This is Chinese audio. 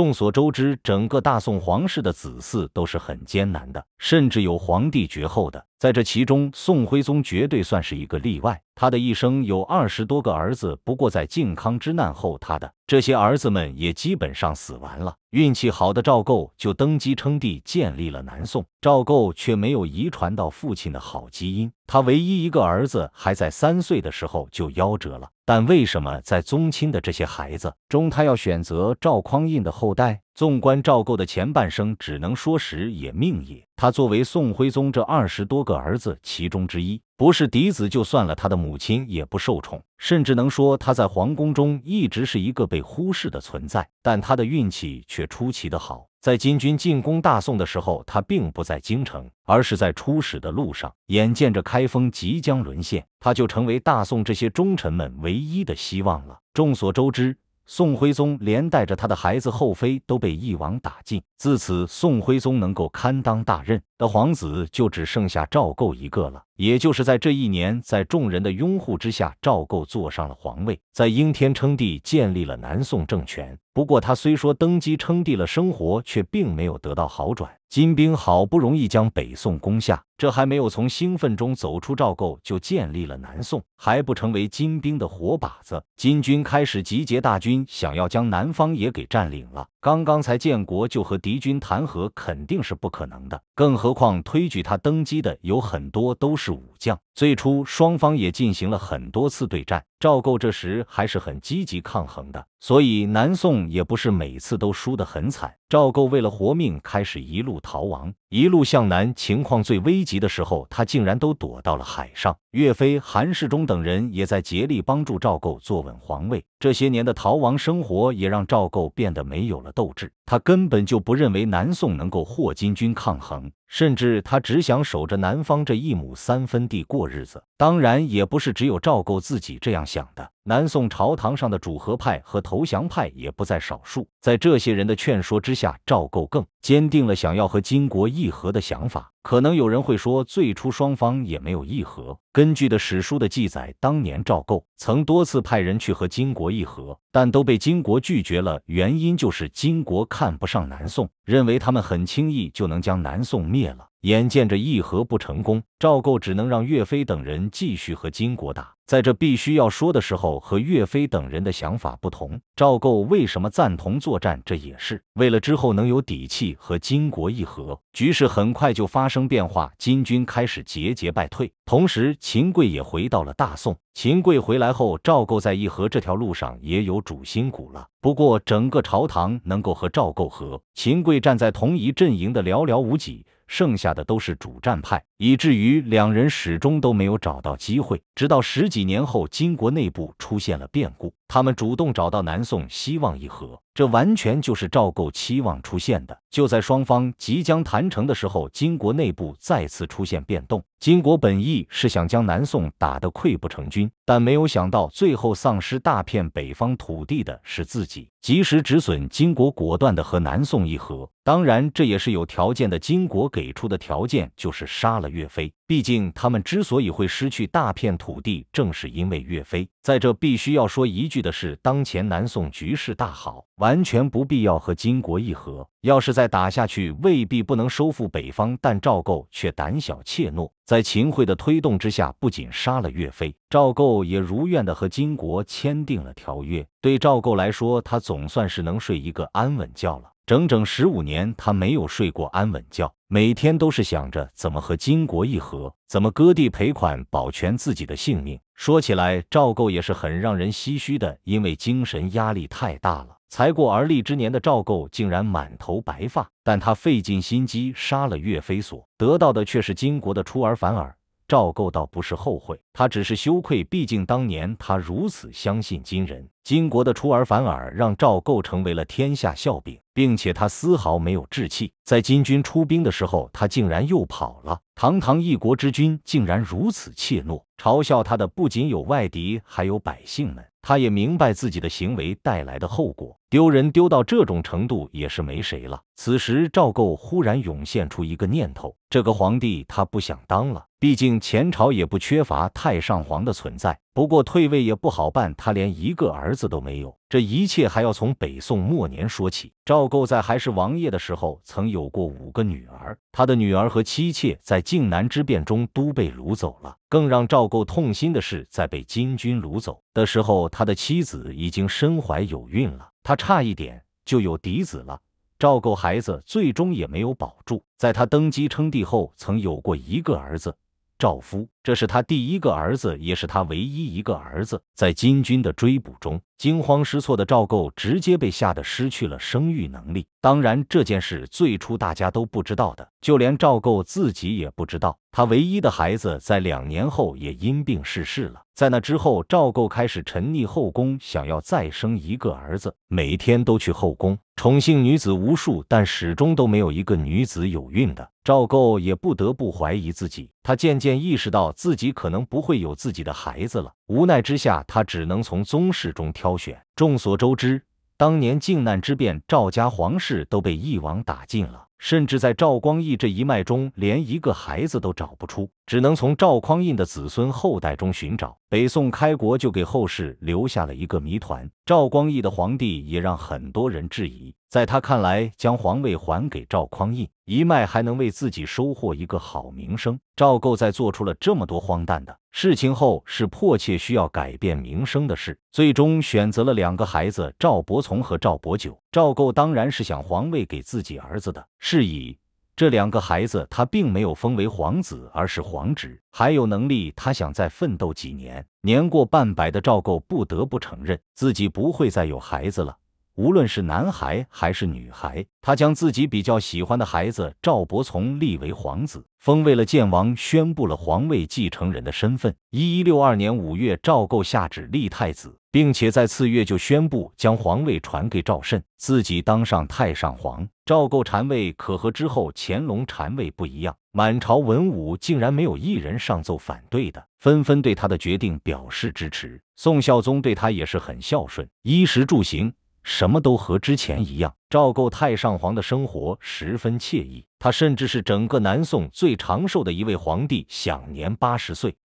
众所周知，整个大宋皇室的子嗣都是很艰难的，甚至有皇帝绝后的。在这其中，宋徽宗绝对算是一个例外。他的一生有二十多个儿子，不过在靖康之难后，他的这些儿子们也基本上死完了。运气好的赵构就登基称帝，建立了南宋。赵构却没有遗传到父亲的好基因，他唯一一个儿子还在三岁的时候就夭折了。但为什么在宗亲的这些孩子中，他要选择赵匡胤的后代？纵观赵构的前半生，只能说时也命也。他作为宋徽宗这二十多个儿子其中之一，不是嫡子就算了，他的母亲也不受宠，甚至能说他在皇宫中一直是一个被忽视的存在。但他的运气却出奇的好，在金军进攻大宋的时候，他并不在京城，而是在出使的路上。眼见着开封即将沦陷，他就成为大宋这些忠臣们唯一的希望了。众所周知。宋徽宗连带着他的孩子、后妃都被一网打尽，自此宋徽宗能够堪当大任的皇子就只剩下赵构一个了。也就是在这一年，在众人的拥护之下，赵构坐上了皇位，在应天称帝，建立了南宋政权。不过，他虽说登基称帝了，生活却并没有得到好转。金兵好不容易将北宋攻下，这还没有从兴奋中走出，赵构就建立了南宋，还不成为金兵的活靶子。金军开始集结大军，想要将南方也给占领了。刚刚才建国，就和敌军谈和，肯定是不可能的。更何况，推举他登基的有很多都是。十五将最初双方也进行了很多次对战，赵构这时还是很积极抗衡的，所以南宋也不是每次都输得很惨。赵构为了活命，开始一路逃亡，一路向南。情况最危急的时候，他竟然都躲到了海上。岳飞、韩世忠等人也在竭力帮助赵构坐稳皇位。这些年的逃亡生活也让赵构变得没有了斗志，他根本就不认为南宋能够和金军抗衡，甚至他只想守着南方这一亩三分。地过日子，当然也不是只有赵构自己这样想的。南宋朝堂上的主和派和投降派也不在少数，在这些人的劝说之下，赵构更坚定了想要和金国议和的想法。可能有人会说，最初双方也没有议和。根据的史书的记载，当年赵构曾多次派人去和金国议和，但都被金国拒绝了。原因就是金国看不上南宋，认为他们很轻易就能将南宋灭了。眼见着议和不成功，赵构只能让岳飞等人继续和金国打。在这必须要说的时候，和岳飞等人的想法不同，赵构为什么赞同作战？这也是为了之后能有底气和金国议和。局势很快就发生变化，金军开始节节败退，同时秦桧也回到了大宋。秦桧回来后，赵构在议和这条路上也有主心骨了。不过，整个朝堂能够和赵构和秦桧站在同一阵营的寥寥无几。剩下的都是主战派，以至于两人始终都没有找到机会。直到十几年后，金国内部出现了变故，他们主动找到南宋，希望议和。这完全就是赵构期望出现的。就在双方即将谈成的时候，金国内部再次出现变动。金国本意是想将南宋打得溃不成军，但没有想到最后丧失大片北方土地的是自己。及时止损，金国果断的和南宋议和。当然，这也是有条件的，金国给。给出的条件就是杀了岳飞，毕竟他们之所以会失去大片土地，正是因为岳飞。在这必须要说一句的是，当前南宋局势大好，完全不必要和金国议和。要是再打下去，未必不能收复北方。但赵构却胆小怯懦，在秦桧的推动之下，不仅杀了岳飞，赵构也如愿的和金国签订了条约。对赵构来说，他总算是能睡一个安稳觉了。整整十五年，他没有睡过安稳觉，每天都是想着怎么和金国议和，怎么割地赔款保全自己的性命。说起来，赵构也是很让人唏嘘的，因为精神压力太大了。才过而立之年的赵构竟然满头白发，但他费尽心机杀了岳飞，所得到的却是金国的出尔反尔。赵构倒不是后悔，他只是羞愧，毕竟当年他如此相信金人。金国的出尔反尔让赵构成为了天下笑柄，并且他丝毫没有志气。在金军出兵的时候，他竟然又跑了。堂堂一国之君竟然如此怯懦，嘲笑他的不仅有外敌，还有百姓们。他也明白自己的行为带来的后果，丢人丢到这种程度也是没谁了。此时，赵构忽然涌现出一个念头：这个皇帝他不想当了。毕竟前朝也不缺乏太上皇的存在。不过退位也不好办，他连一个儿子都没有。这一切还要从北宋末年说起。赵构在还是王爷的时候，曾有过五个女儿。他的女儿和妻妾在靖难之变中都被掳走了。更让赵构痛心的是，在被金军掳走的时候，他的妻子已经身怀有孕了。他差一点就有嫡子了。赵构孩子最终也没有保住。在他登基称帝后，曾有过一个儿子，赵夫。这是他第一个儿子，也是他唯一一个儿子。在金军的追捕中，惊慌失措的赵构直接被吓得失去了生育能力。当然，这件事最初大家都不知道的，就连赵构自己也不知道。他唯一的孩子在两年后也因病逝世了。在那之后，赵构开始沉溺后宫，想要再生一个儿子，每天都去后宫宠幸女子无数，但始终都没有一个女子有孕的。赵构也不得不怀疑自己，他渐渐意识到。自己可能不会有自己的孩子了。无奈之下，他只能从宗室中挑选。众所周知，当年靖难之变，赵家皇室都被一网打尽了，甚至在赵光义这一脉中，连一个孩子都找不出，只能从赵匡胤的子孙后代中寻找。北宋开国就给后世留下了一个谜团。赵光义的皇帝也让很多人质疑，在他看来，将皇位还给赵匡胤一脉，还能为自己收获一个好名声。赵构在做出了这么多荒诞的事情后，是迫切需要改变名声的事，最终选择了两个孩子赵伯从和赵伯久。赵构当然是想皇位给自己儿子的，是以。这两个孩子，他并没有封为皇子，而是皇侄。还有能力，他想再奋斗几年。年过半百的赵构不得不承认，自己不会再有孩子了。无论是男孩还是女孩，他将自己比较喜欢的孩子赵伯从立为皇子，封为了建王，宣布了皇位继承人的身份。一一六二年五月，赵构下旨立太子。并且在次月就宣布将皇位传给赵慎，自己当上太上皇。赵构禅位可和之后乾隆禅位不一样，满朝文武竟然没有一人上奏反对的，纷纷对他的决定表示支持。宋孝宗对他也是很孝顺，衣食住行什么都和之前一样。赵构太上皇的生活十分惬意，他甚至是整个南宋最长寿的一位皇帝，享年八十岁。